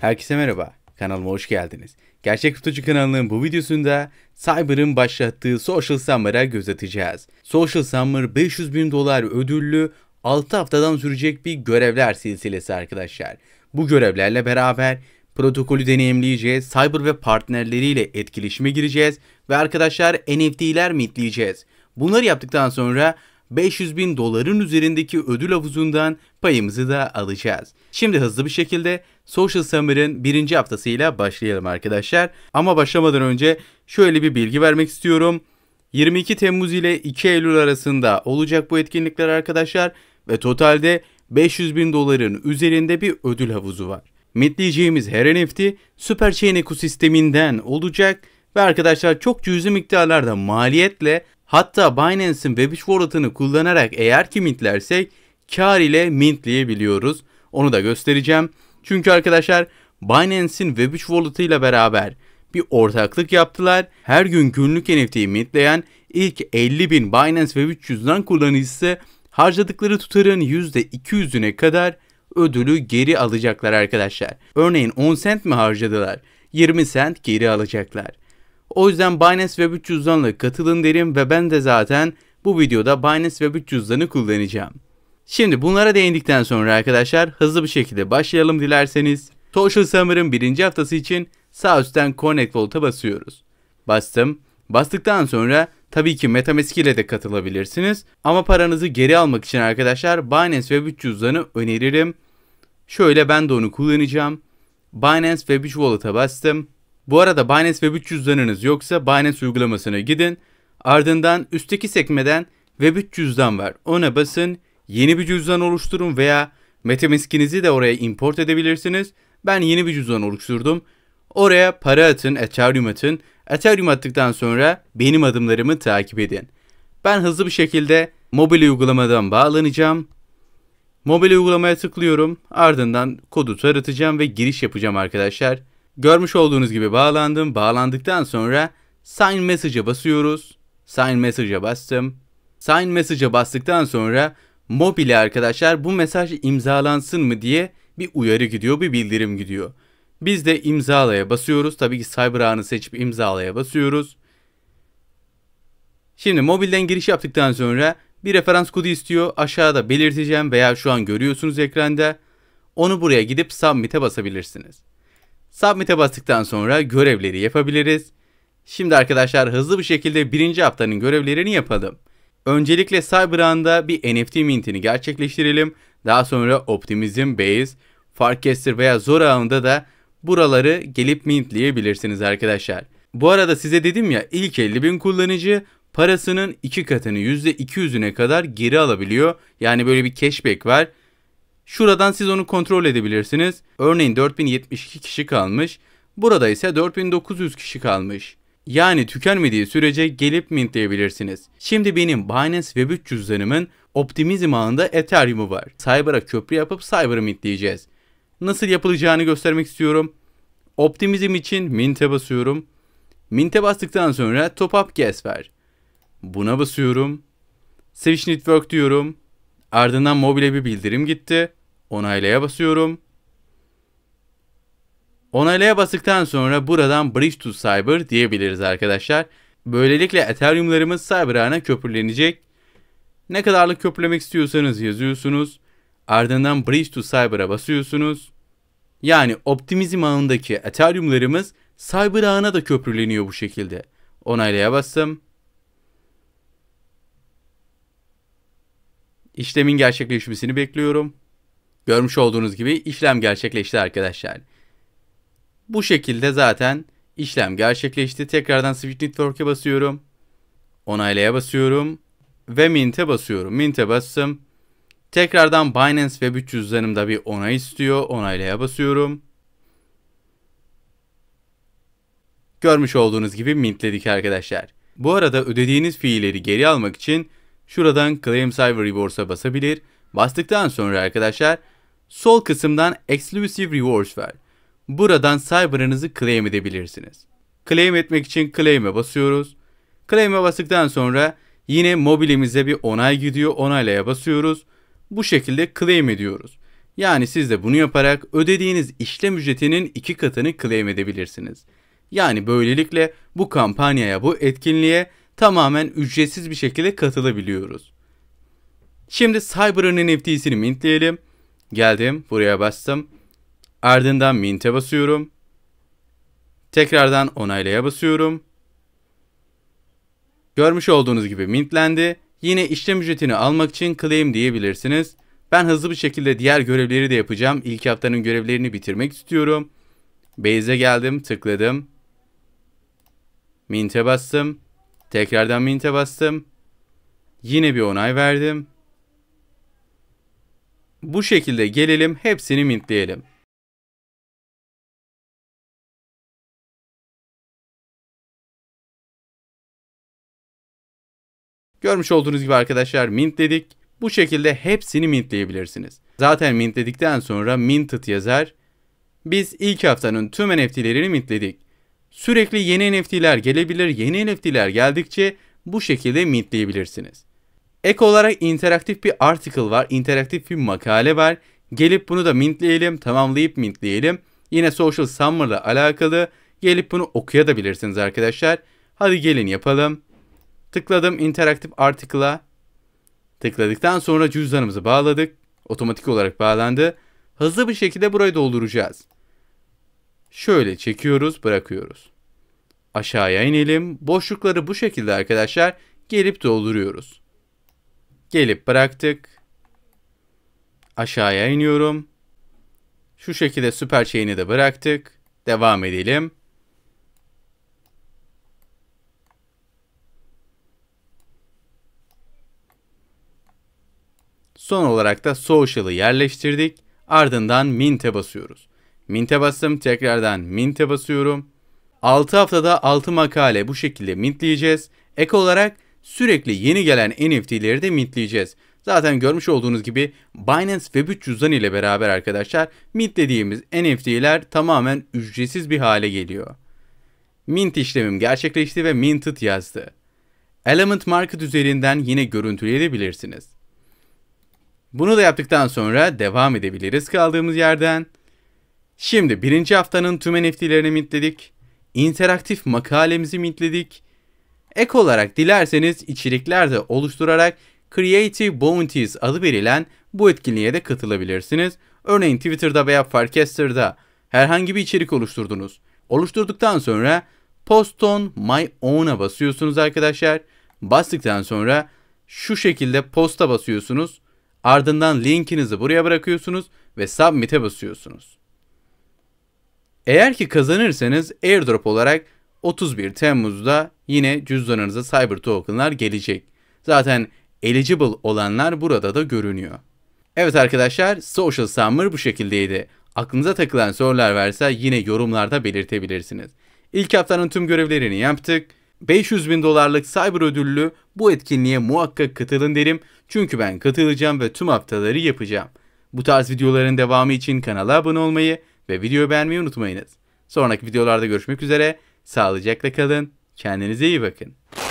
Herkese merhaba, kanalıma hoş geldiniz. Gerçek Tutucu kanalının bu videosunda Cyber'ın başlattığı Social Summer'a göz atacağız. Social Summer 500 bin dolar ödüllü 6 haftadan sürecek bir görevler silsilesi arkadaşlar. Bu görevlerle beraber protokolü deneyimleyeceğiz, Cyber ve partnerleriyle etkileşime gireceğiz ve arkadaşlar NFT'ler mitleyeceğiz. Bunları yaptıktan sonra 500 bin doların üzerindeki ödül havuzundan payımızı da alacağız. Şimdi hızlı bir şekilde Social Summer'ın birinci haftasıyla başlayalım arkadaşlar. Ama başlamadan önce şöyle bir bilgi vermek istiyorum. 22 Temmuz ile 2 Eylül arasında olacak bu etkinlikler arkadaşlar ve totalde 500 bin doların üzerinde bir ödül havuzu var. Mitleyeceğimiz her NFT Superchain ekosisteminden olacak ve arkadaşlar çok cüzi miktarlarda maliyetle Hatta Binance'in Web3 Wallet'ını kullanarak eğer ki mintlersek kar ile mintleyebiliyoruz. Onu da göstereceğim. Çünkü arkadaşlar Binance'in Web3 Wallet ile beraber bir ortaklık yaptılar. Her gün günlük NFT'yi mintleyen ilk 50 bin Binance Web3 cüzdan kullanıcısı harcadıkları tutarın %200'üne kadar ödülü geri alacaklar arkadaşlar. Örneğin 10 cent mi harcadılar? 20 cent geri alacaklar. O yüzden Binance Web3 cüzdanla katılın derim ve ben de zaten bu videoda Binance Web3 cüzdanı kullanacağım. Şimdi bunlara değindikten sonra arkadaşlar hızlı bir şekilde başlayalım dilerseniz. Social Summer'ın birinci haftası için sağ üstten Connect Vault'a basıyoruz. Bastım. Bastıktan sonra tabii ki Metamask ile de katılabilirsiniz. Ama paranızı geri almak için arkadaşlar Binance Web3 cüzdanı öneririm. Şöyle ben de onu kullanacağım. Binance Web3 Wallet'a bastım. Bu arada Binance Web 3 cüzdanınız yoksa Binance uygulamasına gidin. Ardından üstteki sekmeden Web 3 cüzdan var. Ona basın, yeni bir cüzdan oluşturun veya Metamask'inizi de oraya import edebilirsiniz. Ben yeni bir cüzdan oluşturdum. Oraya para atın, Ethereum atın. Ethereum attıktan sonra benim adımlarımı takip edin. Ben hızlı bir şekilde mobil uygulamadan bağlanacağım. Mobil uygulamaya tıklıyorum. Ardından kodu taratacağım ve giriş yapacağım arkadaşlar. Görmüş olduğunuz gibi bağlandım. Bağlandıktan sonra Sign Message'a basıyoruz. Sign Message'a bastım. Sign Message'a bastıktan sonra mobile arkadaşlar bu mesaj imzalansın mı diye bir uyarı gidiyor, bir bildirim gidiyor. Biz de imzalaya basıyoruz. Tabii ki CyberAg'ını seçip imzalaya basıyoruz. Şimdi mobilden giriş yaptıktan sonra bir referans kodu istiyor. Aşağıda belirteceğim veya şu an görüyorsunuz ekranda. Onu buraya gidip submit'e basabilirsiniz. Submit'e bastıktan sonra görevleri yapabiliriz. Şimdi arkadaşlar hızlı bir şekilde birinci haftanın görevlerini yapalım. Öncelikle Cyberhand'a bir NFT mintini gerçekleştirelim. Daha sonra Optimism Base, Farcaster veya Zorahound'da da buraları gelip mintleyebilirsiniz arkadaşlar. Bu arada size dedim ya ilk 50.000 kullanıcı parasının 2 katını %200'üne kadar geri alabiliyor. Yani böyle bir cashback var. Şuradan siz onu kontrol edebilirsiniz. Örneğin 4072 kişi kalmış. Burada ise 4900 kişi kalmış. Yani tükenmediği sürece gelip mintleyebilirsiniz. Şimdi benim Binance Web3 cüzdanımın Optimizm ağında Ethereum'u var. Cyber'a köprü yapıp Cyber'ı mintleyeceğiz. Nasıl yapılacağını göstermek istiyorum. Optimizm için mint'e basıyorum. Mint'e bastıktan sonra top up gas ver. Buna basıyorum. Switch Network diyorum. Ardından mobile bir bildirim gitti. Onaylaya basıyorum. Onaylaya bastıktan sonra buradan Bridge to Cyber diyebiliriz arkadaşlar. Böylelikle Ethereum'larımız CyberAna köprülenecek. Ne kadarlık köprülemek istiyorsanız yazıyorsunuz. Ardından Bridge to Cyber'a basıyorsunuz. Yani optimizm ağındaki Ethereum'larımız Cyber ağına da köprüleniyor bu şekilde. Onaylaya bastım. İşlemin gerçekleşmesini bekliyorum. Görmüş olduğunuz gibi işlem gerçekleşti arkadaşlar. Bu şekilde zaten işlem gerçekleşti. Tekrardan Switch Network'e basıyorum. Onaylaya basıyorum. Ve Mint'e basıyorum. Mint'e bastım. Tekrardan Binance Web 3 cüzdanımda bir onay istiyor. Onaylaya basıyorum. Görmüş olduğunuz gibi mintledik arkadaşlar. Bu arada ödediğiniz fiilleri geri almak için şuradan Claim Cyber Rewards'a basabilir. Bastıktan sonra arkadaşlar Sol kısımdan Exclusive Rewards ver. Buradan Cyber'ınızı claim edebilirsiniz. Claim etmek için Claim'e basıyoruz. Claim'e bastıktan sonra yine mobilimize bir onay gidiyor. Onaylaya basıyoruz. Bu şekilde claim ediyoruz. Yani siz de bunu yaparak ödediğiniz işlem ücretinin iki katını claim edebilirsiniz. Yani böylelikle bu kampanyaya, bu etkinliğe tamamen ücretsiz bir şekilde katılabiliyoruz. Şimdi Cyber'ın NFT'sini mintleyelim Geldim buraya bastım. Ardından mint'e basıyorum. Tekrardan onaylaya basıyorum. Görmüş olduğunuz gibi mintlendi. Yine işlem ücretini almak için claim diyebilirsiniz. Ben hızlı bir şekilde diğer görevleri de yapacağım. İlk haftanın görevlerini bitirmek istiyorum. Base'e geldim, tıkladım. Mint'e bastım. Tekrardan mint'e bastım. Yine bir onay verdim. Bu şekilde gelelim hepsini mintleyelim. Görmüş olduğunuz gibi arkadaşlar mintledik. Bu şekilde hepsini mintleyebilirsiniz. Zaten mintledikten sonra minted yazar. Biz ilk haftanın tüm NFT'lerini mintledik. Sürekli yeni NFT'ler gelebilir. Yeni NFT'ler geldikçe bu şekilde mintleyebilirsiniz. Ek olarak interaktif bir article var, interaktif bir makale var. Gelip bunu da mintleyelim, tamamlayıp mintleyelim. Yine Social ile alakalı gelip bunu okuyabilirsiniz arkadaşlar. Hadi gelin yapalım. Tıkladım interaktif article'a. Tıkladıktan sonra cüzdanımızı bağladık. Otomatik olarak bağlandı. Hızlı bir şekilde burayı dolduracağız. Şöyle çekiyoruz, bırakıyoruz. Aşağıya inelim. Boşlukları bu şekilde arkadaşlar gelip dolduruyoruz. Gelip bıraktık. Aşağıya iniyorum. Şu şekilde süper chain'i de bıraktık. Devam edelim. Son olarak da social'ı yerleştirdik. Ardından mint'e basıyoruz. Mint'e bastım. Tekrardan mint'e basıyorum. 6 haftada 6 makale bu şekilde mintleyeceğiz. Ek olarak sürekli yeni gelen NFT'leri de mintleyeceğiz. Zaten görmüş olduğunuz gibi Binance Web3 cüzdan ile beraber arkadaşlar mintlediğimiz NFT'ler tamamen ücretsiz bir hale geliyor. Mint işlemim gerçekleşti ve minted yazdı. Element Market üzerinden yine görüntüleyebilirsiniz. Bunu da yaptıktan sonra devam edebiliriz kaldığımız yerden. Şimdi birinci haftanın tüm NFT'lerini mintledik. interaktif makalemizi mintledik Ek olarak dilerseniz içerikler de oluşturarak Creative Bounties adı verilen bu etkinliğe de katılabilirsiniz. Örneğin Twitter'da veya Farcaster'da herhangi bir içerik oluşturdunuz. Oluşturduktan sonra Post on My Own'a basıyorsunuz arkadaşlar. Bastıktan sonra şu şekilde posta basıyorsunuz. Ardından linkinizi buraya bırakıyorsunuz ve Submit'e basıyorsunuz. Eğer ki kazanırsanız airdrop olarak 31 Temmuz'da yine cüzdanınıza Cyber Token'lar gelecek. Zaten eligible olanlar burada da görünüyor. Evet arkadaşlar Social Summer bu şekildeydi. Aklınıza takılan sorular varsa yine yorumlarda belirtebilirsiniz. İlk haftanın tüm görevlerini yaptık. 500 bin dolarlık cyber ödüllü bu etkinliğe muhakkak katılın derim. Çünkü ben katılacağım ve tüm haftaları yapacağım. Bu tarz videoların devamı için kanala abone olmayı ve videoyu beğenmeyi unutmayınız. Sonraki videolarda görüşmek üzere. Sağlıcakla kalın. Kendinize iyi bakın.